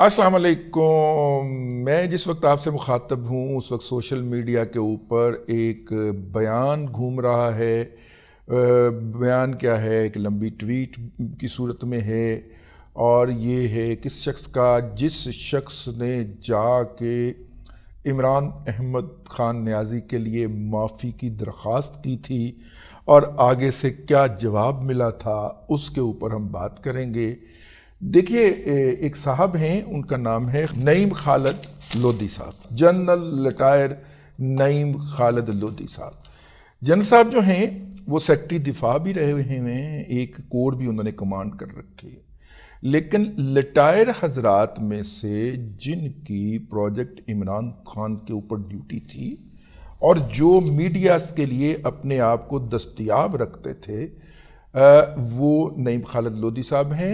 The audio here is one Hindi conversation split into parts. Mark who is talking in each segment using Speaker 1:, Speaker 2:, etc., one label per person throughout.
Speaker 1: अस्सलाम वालेकुम मैं जिस वक्त आपसे मुखातब हूँ उस वक्त सोशल मीडिया के ऊपर एक बयान घूम रहा है बयान क्या है एक लंबी ट्वीट की सूरत में है और ये है किस शख्स का जिस शख्स ने जा के इमरान अहमद ख़ान न्याजी के लिए माफ़ी की दरख्वास्त की थी और आगे से क्या जवाब मिला था उसके ऊपर हम बात करेंगे देखिए एक साहब हैं उनका नाम है नईम खालद लोधी साहब जनरल रिटायर नईम खालद लोधी साहब जनरल साहब जो हैं वो सेक्रेटरी दिफा भी रहे हुए हैं एक कोर भी उन्होंने कमांड कर रखी है लेकिन लटायर हजरात में से जिनकी प्रोजेक्ट इमरान खान के ऊपर ड्यूटी थी और जो मीडिया के लिए अपने आप को दस्तियाब रखते थे वो नईम खालद लोधी साहब हैं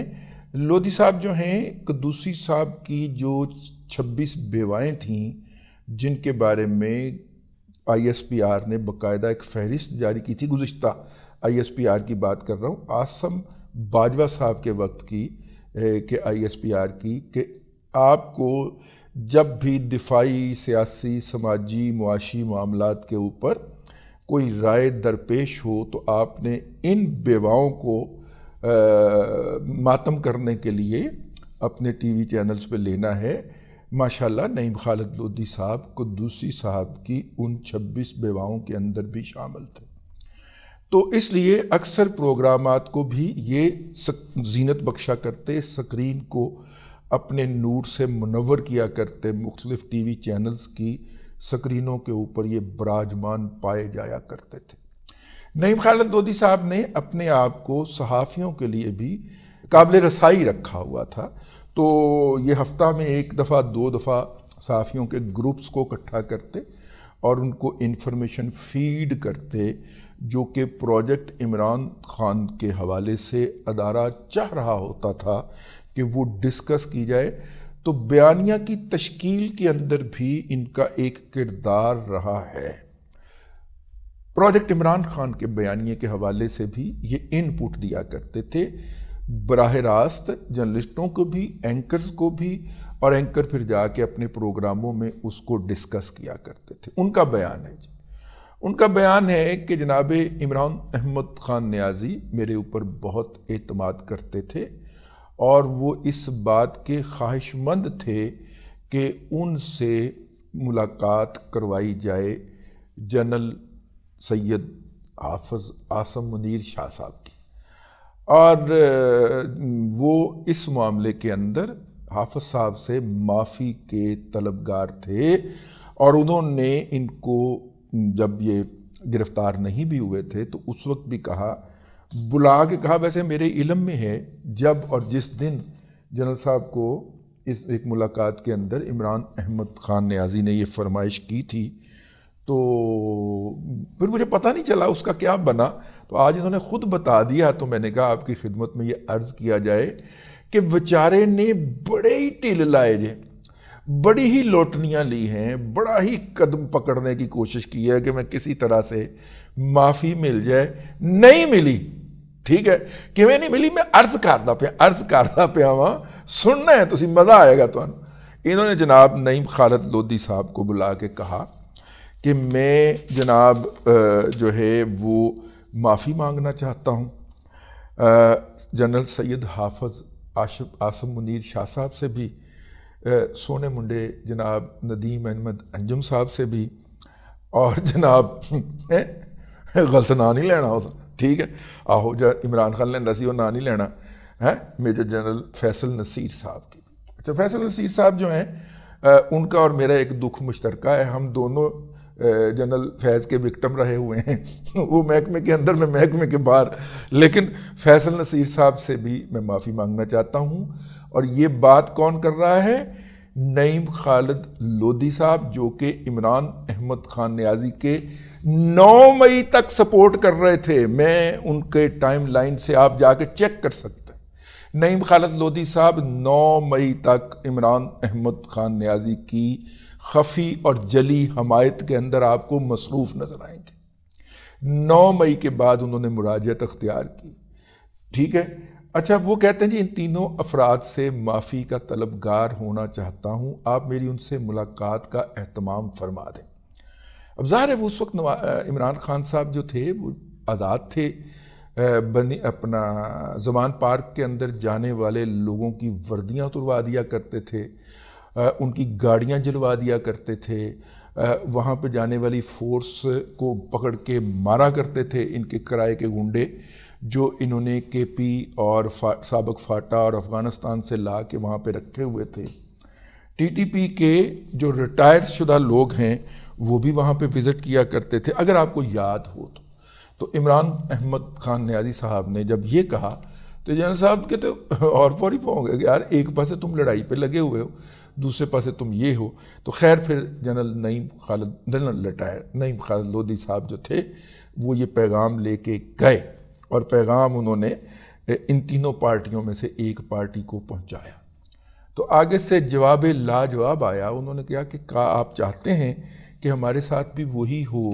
Speaker 1: लोधी साहब जो हैं कदूसी साहब की जो 26 बेवाएँ थीं जिनके बारे में आईएसपीआर ने बकायदा एक फहरिस्त जारी की थी गुज्त आईएसपीआर की बात कर रहा हूँ आसम बाजवा साहब के वक्त की के आईएसपीआर की कि आपको जब भी दिफाई सियासी समाजी मुआशी मामला के ऊपर कोई राय दरपेश हो तो आपने इन बेवाओं को मातम करने के लिए अपने टीवी चैनल्स पे लेना है माशाल्लाह नईम खालिद लोधी साहब कुद्दूसी साहब की उन 26 बेवाओं के अंदर भी शामिल थे तो इसलिए अक्सर प्रोग्राम को भी ये जीनत बख्शा करते स्क्रीन को अपने नूर से मुनवर किया करते मुख्तलिफ़ टी वी चैनल्स की स्क्रीनों के ऊपर ये बराजमान पाए जाया करते थे नईम खालद दोदी साहब ने अपने आप को सहाफ़ियों के लिए भी काबिल रसाई रखा हुआ था तो ये हफ्ता में एक दफ़ा दो दफ़ा सहाफ़ियों के ग्रुप्स को इकट्ठा करते और उनको इन्फॉर्मेशन फीड करते जो कि प्रोजेक्ट इमरान खान के हवाले से अदारा चाह रहा होता था कि वो डिस्कस की जाए तो बयानिया की तश्कील के अंदर भी इनका एक किरदार रहा है प्रोजेक्ट इमरान खान के बयानी के हवाले से भी ये इनपुट दिया करते थे बरह रास्त जर्नलिस्टों को भी एंकर्स को भी और एंकर फिर जाके अपने प्रोग्रामों में उसको डिस्कस किया करते थे उनका बयान है जी उनका बयान है कि जनाब इमरान अहमद ख़ान न्याजी मेरे ऊपर बहुत अतमाद करते थे और वो इस बात के ख्वाहिशमंद थे कि उनसे मुलाकात करवाई जाए जनरल सैयद हाफज आसम मुनीर शाह साहब की और वो इस मामले के अंदर हाफज साहब से माफ़ी के तलबगार थे और उन्होंने इनको जब ये गिरफ़्तार नहीं भी हुए थे तो उस वक्त भी कहा बुला के कहा वैसे मेरे इलम में है जब और जिस दिन जनरल साहब को इस एक मुलाकात के अंदर इमरान अहमद ख़ान न्याजी ने ये फरमाइश की थी तो फिर मुझे पता नहीं चला उसका क्या बना तो आज इन्होंने खुद बता दिया तो मैंने कहा आपकी खिदमत में ये अर्ज़ किया जाए कि बेचारे ने बड़े ही टिल लाए जे बड़ी ही लौटनियाँ ली हैं बड़ा ही कदम पकड़ने की कोशिश की है कि मैं किसी तरह से माफ़ी मिल जाए नहीं मिली ठीक है किमें नहीं मिली मैं अर्ज करता पे अर्ज करता पे वहाँ सुनना है तुम मज़ा आएगा तो इन्होंने जनाब नईम खालत लोधी साहब को बुला के कहा कि मैं जनाब जो है वो माफ़ी मांगना चाहता हूँ जनरल सैयद हाफज आशफ़ आसम मुनीर शाह साहब से भी सोने मुंडे जनाब नदीम अहमद अंजुम साहब से भी और जनाब गलत ना नहीं लेना होता ठीक है आहो जो इमरान खान ने नसी ना नहीं लेना है मेजर जनरल फैसल नसीर साहब की अच्छा फैसल नसीर साहब जो हैं उनका और मेरा एक दुख मुश्तरका है हम दोनों जनरल फैज़ के विक्टम रहे हुए हैं वो महकमे के अंदर में महकमे के बाहर लेकिन फैसल नसीर साहब से भी मैं माफ़ी मांगना चाहता हूँ और ये बात कौन कर रहा है नईम खालिद लोधी साहब जो कि इमरान अहमद खान न्याजी के 9 मई तक सपोर्ट कर रहे थे मैं उनके टाइमलाइन से आप जाके चेक कर सकते नईम खालद लोधी साहब 9 मई तक इमरान अहमद खान न्याजी की खफी और जली हमायत के अंदर आपको मसरूफ़ नज़र आएंगे 9 मई के बाद उन्होंने मुराजत अख्तियार की ठीक है अच्छा वो कहते हैं जी इन तीनों अफराद से माफ़ी का तलबगार होना चाहता हूँ आप मेरी उनसे मुलाकात का अहतमाम फरमा दें अब ज़ाहिर है वो उस वक्त इमरान खान साहब जो थे वो आज़ाद थे बनी अपना जमान पार्क के अंदर जाने वाले लोगों की वर्दियां तुलवा दिया करते थे उनकी गाड़ियां जलवा दिया करते थे वहाँ पर जाने वाली फोर्स को पकड़ के मारा करते थे इनके किराए के गुंडे जो इन्होंने के पी और फा, सबक फाटा और अफ़गानिस्तान से ला के वहाँ पर रखे हुए थे टीटीपी के जो रिटायर्ड शुदा लोग हैं वो भी वहाँ पे विज़िट किया करते थे अगर आपको याद हो तो तो इमरान अहमद खान न्याजी साहब ने जब ये कहा तो जनरल साहब के तो और फौर ही पहुँच गए यार एक पास तुम लड़ाई पे लगे हुए हो दूसरे पास तुम ये हो तो खैर फिर general Naeem Khalid general retired Naeem Khalid Lodhi साहब जो थे वो ये पैगाम लेके गए और पैगाम उन्होंने इन तीनों पार्टियों में से एक पार्टी को पहुंचाया तो आगे से जवाब लाजवाब आया उन्होंने कहा कि का आप चाहते हैं कि हमारे साथ भी वही हो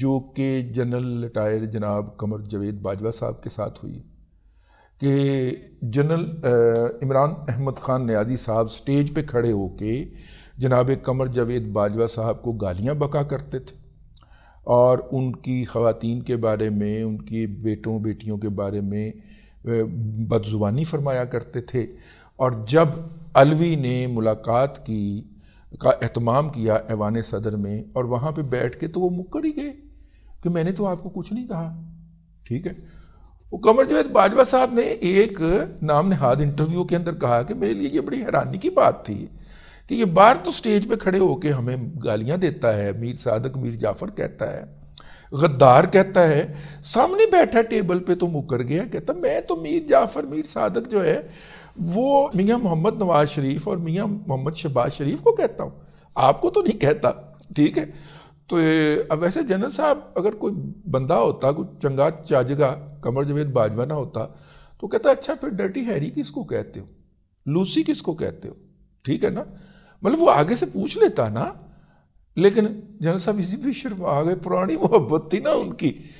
Speaker 1: जो कि जनरल रिटायर जनाब कमर जवेद बाजवा साहब के साथ हुई कि जनरल इमरान अहमद ख़ान न्याजी साहब स्टेज पे खड़े होके जनाब कमर जवेद बाजवा साहब को गालियां बका करते थे और उनकी ख़वातीन के बारे में उनकी बेटों बेटियों के बारे में बदजुबानी फरमाया करते थे और जब अलवी ने मुलाकात की का अहतमाम किया ऐवान सदर में और वहाँ पे बैठ के तो वो मुक्कर ही गए कि मैंने तो आपको कुछ नहीं कहा ठीक है वो कमर जवेद बाजवा साहब ने एक नाम नहाद इंटरव्यू के अंदर कहा कि मेरे लिए ये बड़ी हैरानी की बात थी कि ये बार तो स्टेज पे खड़े होके हमें गालियां देता है मीर सादक मीर जाफर कहता है गद्दार कहता है सामने बैठा टेबल पे तो मुकर गया कहता मैं तो मीर जाफर मीर सादक जो है वो मियाँ मोहम्मद नवाज शरीफ और मियाँ मोहम्मद शहबाज शरीफ को कहता हूँ आपको तो नहीं कहता ठीक है तो अब वैसे जनरल साहब अगर कोई बंदा होता कोई चंगा चाजगा कमर जवेद बाजवा ना होता तो कहता अच्छा फिर डर्टी हैरी किसको कहते हो लूसी किसको कहते हो ठीक है ना मतलब वो आगे से पूछ लेता ना लेकिन जनरल साहब इसी भी शर्मा गए पुरानी मोहब्बत थी ना उनकी हैं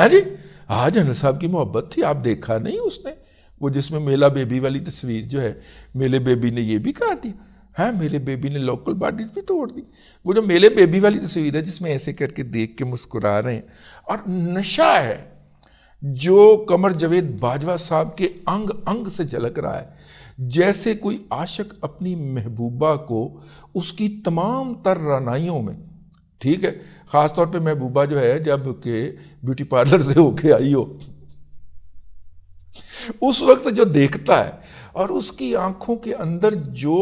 Speaker 1: हाँ जी हाँ जनरल साहब की मोहब्बत थी आप देखा नहीं उसने वो जिसमें मेला बेबी वाली तस्वीर जो है मेले बेबी ने ये भी कहा थी हाँ मेले बेबी ने लोकल बॉडीज भी तोड़ दी वो जो मेले बेबी वाली तस्वीर है जिसमें ऐसे करके देख के मुस्कुरा रहे हैं और नशा है जो कमर जवेद बाजवा साहब के अंग अंग से झलक रहा है जैसे कोई आशक अपनी महबूबा को उसकी तमाम तर रानाइयों में ठीक है ख़ासतौर पे महबूबा जो है जब के ब्यूटी पार्लर से होके आई हो उस वक्त जो देखता है और उसकी आंखों के अंदर जो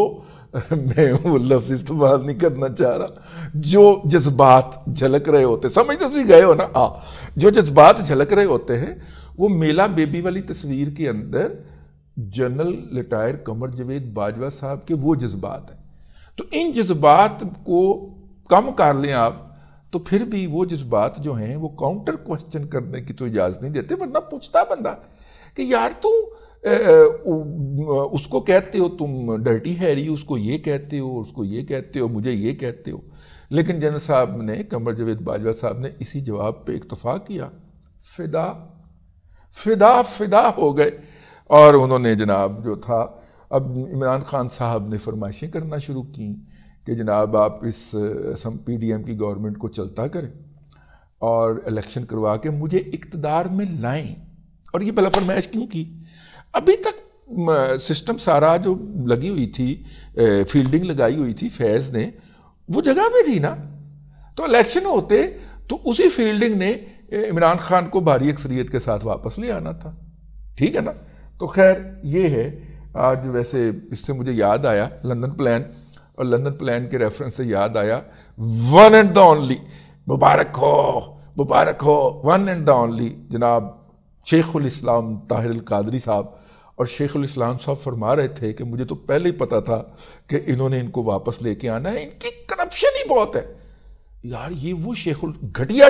Speaker 1: मैं वो लफ्ज इस्तेमाल नहीं करना चाह रहा जो जज्बात झलक रहे होते समझ तो गए हो ना हाँ जो जज्बात झलक रहे होते हैं वो मेला बेबी वाली तस्वीर के अंदर जनरल रिटायर कमर जवेद बाजवा साहब के वो जज्बात हैं तो इन जज्बात को कम कर लें आप तो फिर भी वो जज्बात जो हैं वो काउंटर क्वेश्चन करने की तो इजाज़त नहीं देते वरना पूछता बंदा कि यार तू उसको कहते हो तुम डर्टी हैरी उसको ये कहते हो उसको ये कहते हो मुझे ये कहते हो लेकिन जनरल साहब ने कमर जवेद बाजवा साहब ने इसी जवाब पे इतफा किया फिदा फिदा फिदा हो गए और उन्होंने जनाब जो था अब इमरान खान साहब ने फरमाइशें करना शुरू की कि जनाब आप इस पी डी एम की गवर्नमेंट को चलता करें और इलेक्शन करवा के मुझे इकतदार में लाएं और ये पहला फरमाइश क्यों की अभी तक सिस्टम सारा जो लगी हुई थी फील्डिंग लगाई हुई थी फैज़ ने वो जगह पे थी ना तो इलेक्शन होते तो उसी फील्डिंग ने इमरान खान को भारी अक्सरियत के साथ वापस ले आना था ठीक है ना तो खैर ये है आज वैसे इससे मुझे याद आया लंदन प्लान और लंदन प्लान के रेफरेंस से याद आया वन एंड द ओनली मुबारक हो मुबारक हो वन एंड द ओनली जनाब शेख उम ताहिर कादरी साहब और शेख उम साहब फरमा रहे थे कि मुझे तो पहले ही पता था कि इन्होंने इनको वापस लेके आना है इनकी करप्शन ही बहुत है यार ये वो शेखुल घटिया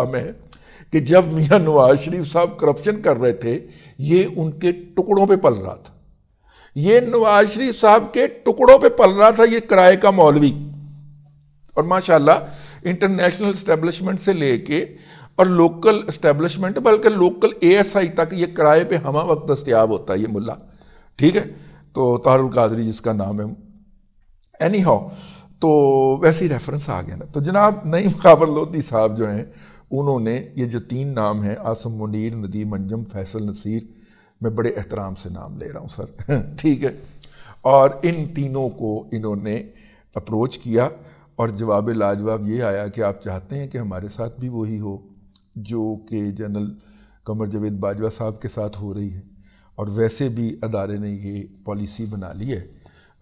Speaker 1: उम है कि जब मियाँ नवाज शरीफ साहब करप्शन कर रहे थे ये उनके टुकड़ों पे पल रहा था ये नवाज शरीफ साहब के टुकड़ों पे पल रहा था ये किराए का मौलवी और माशाल्लाह इंटरनेशनल इस्टेब्लिशमेंट से लेके और लोकल इस्टेब्लिशमेंट बल्कि लोकल एएसआई तक ये किराए पे हम वक्त दस्तियाब होता है ये मुल्ला ठीक है तो तारुल कादरी जिसका नाम है एनी हाउ तो वैसे ही रेफरेंस आ गया ना तो जनाब नई मुखावर लोधी साहब जो हैं उन्होंने ये जो तीन नाम हैं आसम मुनीर नदीम अंजम फैसल नसीर मैं बड़े एहतराम से नाम ले रहा हूँ सर ठीक है और इन तीनों को इन्होंने अप्रोच किया और जवाब लाजवाब ये आया कि आप चाहते हैं कि हमारे साथ भी वही हो जो कि जनरल कमर जावेद बाजवा साहब के साथ हो रही है और वैसे भी अदारे ने ये पॉलिसी बना ली है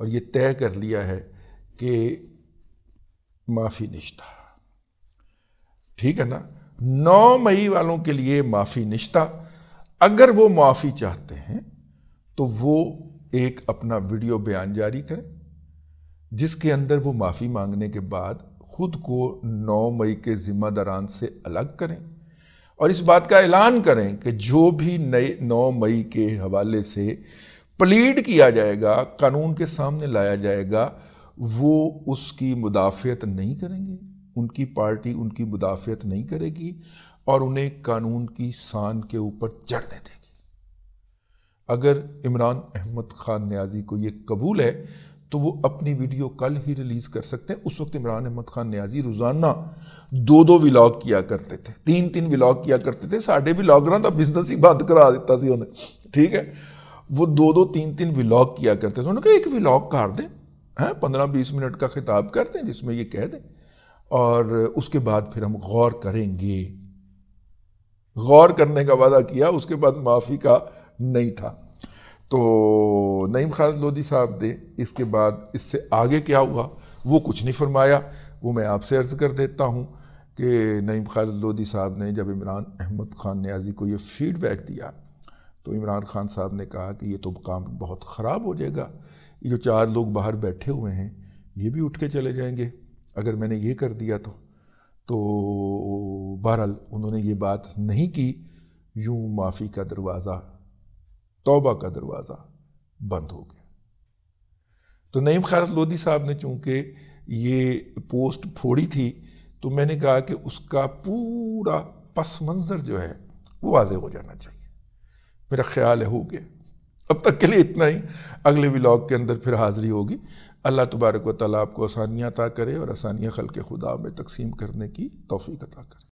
Speaker 1: और ये तय कर लिया है कि माफ़ी निश्ता ठीक है ना नौ मई वालों के लिए माफ़ी निश्ता अगर वो माफ़ी चाहते हैं तो वो एक अपना वीडियो बयान जारी करें जिसके अंदर वो माफ़ी मांगने के बाद ख़ुद को 9 मई के ज़िम्मेदारान से अलग करें और इस बात का ऐलान करें कि जो भी नए नौ मई के हवाले से प्लीड किया जाएगा कानून के सामने लाया जाएगा वो उसकी मुदाफियत नहीं करेंगे उनकी पार्टी उनकी मुदाफियत नहीं करेगी और उन्हें कानून की शान के ऊपर चढ़ने देगी अगर इमरान अहमद ख़ान न्याजी को ये कबूल है तो वो अपनी वीडियो कल ही रिलीज कर सकते हैं उस वक्त इमरान अहमद खान न्याजी रोजाना दो दो व्लॉग किया करते थे तीन तीन व्लॉग किया करते थे साढ़े विलागर का बिजनेस ही बंद करा दिता सी उन्हें ठीक है वो दो दो तीन तीन व्लॉग किया करते थे उन्होंने कहा एक व्लॉग कर दें हैं पंद्रह बीस मिनट का खिताब कर दें जिसमें ये कह दें और उसके बाद फिर हम गौर करेंगे गौर करने का वादा किया उसके बाद माफ़ी का नहीं था तो नईम खान लोधी साहब ने इसके बाद इससे आगे क्या हुआ वो कुछ नहीं फरमाया वो मैं आपसे अर्ज़ कर देता हूँ कि नईम खान लोधी साहब ने जब इमरान अहमद खान न्याजी को ये फीडबैक दिया तो इमरान खान साहब ने कहा कि ये तो काम बहुत ख़राब हो जाएगा ये जो चार लोग बाहर बैठे हुए हैं ये भी उठ के चले जाएंगे अगर मैंने ये कर दिया तो तो बहरहाल उन्होंने ये बात नहीं की यूँ माफ़ी का दरवाज़ा तोबा का दरवाज़ा बंद हो गया तो नईम खास लोधी साहब ने चूंकि ये पोस्ट फोड़ी थी तो मैंने कहा कि उसका पूरा पस मंज़र जो है वो वाज हो जाना चाहिए मेरा ख्याल है हो गया अब तक के लिए इतना ही अगले व्लॉग के अंदर फिर हाज़िरी होगी अल्लाह तबारक व आपको आसानियाँ अता करे और आसानियाँ खल के खुदा में तकसीम करने की तोफ़ी अता करे